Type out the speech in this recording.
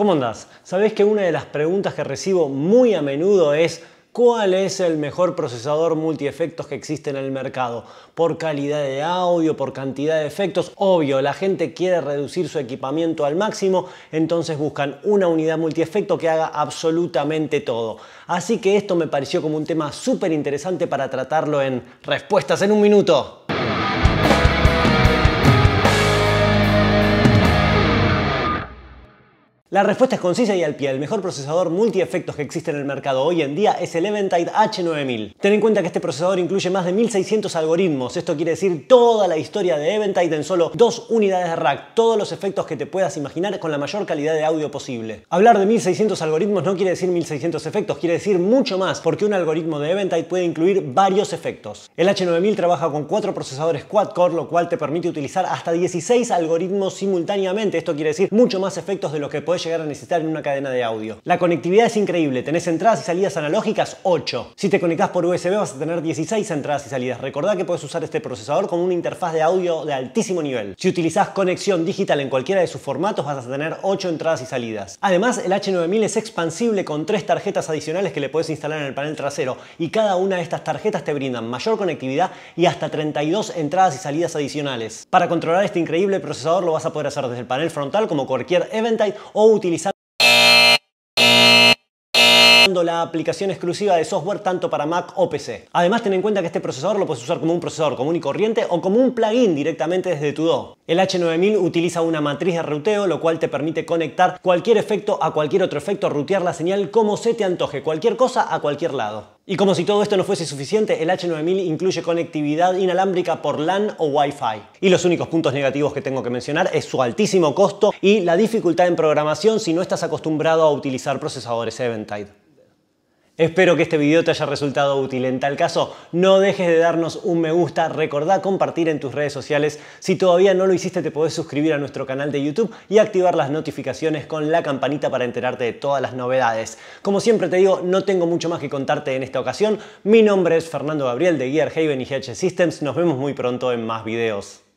¿Cómo andás? Sabés que una de las preguntas que recibo muy a menudo es ¿Cuál es el mejor procesador multiefectos que existe en el mercado? Por calidad de audio, por cantidad de efectos. Obvio, la gente quiere reducir su equipamiento al máximo, entonces buscan una unidad multiefecto que haga absolutamente todo. Así que esto me pareció como un tema súper interesante para tratarlo en Respuestas en un minuto. La respuesta es concisa y al pie. El mejor procesador multi efectos que existe en el mercado hoy en día es el Eventide H9000. Ten en cuenta que este procesador incluye más de 1600 algoritmos. Esto quiere decir toda la historia de Eventide en solo dos unidades de rack. Todos los efectos que te puedas imaginar con la mayor calidad de audio posible. Hablar de 1600 algoritmos no quiere decir 1600 efectos, quiere decir mucho más, porque un algoritmo de Eventide puede incluir varios efectos. El H9000 trabaja con cuatro procesadores quad-core, lo cual te permite utilizar hasta 16 algoritmos simultáneamente. Esto quiere decir mucho más efectos de los que podés llegar a necesitar en una cadena de audio. La conectividad es increíble, tenés entradas y salidas analógicas 8. Si te conectás por USB vas a tener 16 entradas y salidas. Recordá que puedes usar este procesador como una interfaz de audio de altísimo nivel. Si utilizás conexión digital en cualquiera de sus formatos vas a tener 8 entradas y salidas. Además, el H9000 es expansible con 3 tarjetas adicionales que le puedes instalar en el panel trasero y cada una de estas tarjetas te brindan mayor conectividad y hasta 32 entradas y salidas adicionales. Para controlar este increíble procesador lo vas a poder hacer desde el panel frontal como cualquier Eventide o utilizar la aplicación exclusiva de software tanto para Mac o PC. Además, ten en cuenta que este procesador lo puedes usar como un procesador común y corriente o como un plugin directamente desde tu do. El H9000 utiliza una matriz de ruteo lo cual te permite conectar cualquier efecto a cualquier otro efecto, rutear la señal como se te antoje, cualquier cosa a cualquier lado. Y como si todo esto no fuese suficiente, el H9000 incluye conectividad inalámbrica por LAN o Wi-Fi. Y los únicos puntos negativos que tengo que mencionar es su altísimo costo y la dificultad en programación si no estás acostumbrado a utilizar procesadores Eventide. Espero que este video te haya resultado útil. En tal caso, no dejes de darnos un me gusta, recordá compartir en tus redes sociales. Si todavía no lo hiciste, te podés suscribir a nuestro canal de YouTube y activar las notificaciones con la campanita para enterarte de todas las novedades. Como siempre te digo, no tengo mucho más que contarte en esta ocasión. Mi nombre es Fernando Gabriel de Gear Haven y GH Systems. Nos vemos muy pronto en más videos.